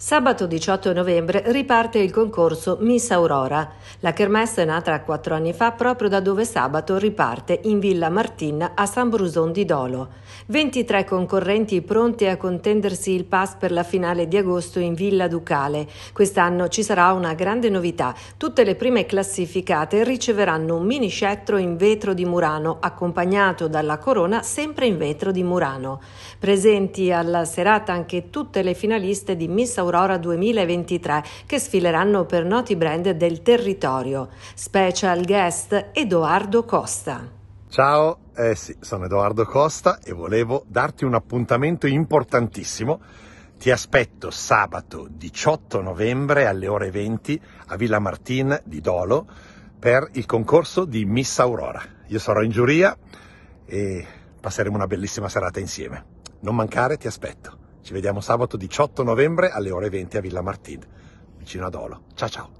Sabato 18 novembre riparte il concorso Miss Aurora. La kermesse è nata quattro anni fa proprio da dove sabato riparte in Villa Martin a San Bruson di Dolo. 23 concorrenti pronti a contendersi il pass per la finale di agosto in Villa Ducale. Quest'anno ci sarà una grande novità. Tutte le prime classificate riceveranno un mini scettro in vetro di Murano accompagnato dalla corona sempre in vetro di Murano. Presenti alla serata anche tutte le finaliste di Miss Aurora Aurora 2023 che sfileranno per noti brand del territorio. Special guest Edoardo Costa. Ciao, eh sì, sono Edoardo Costa e volevo darti un appuntamento importantissimo. Ti aspetto sabato 18 novembre alle ore 20 a Villa Martin di Dolo per il concorso di Miss Aurora. Io sarò in giuria e passeremo una bellissima serata insieme. Non mancare, ti aspetto. Ci vediamo sabato 18 novembre alle ore 20 a Villa Martid, vicino ad Olo. Ciao ciao!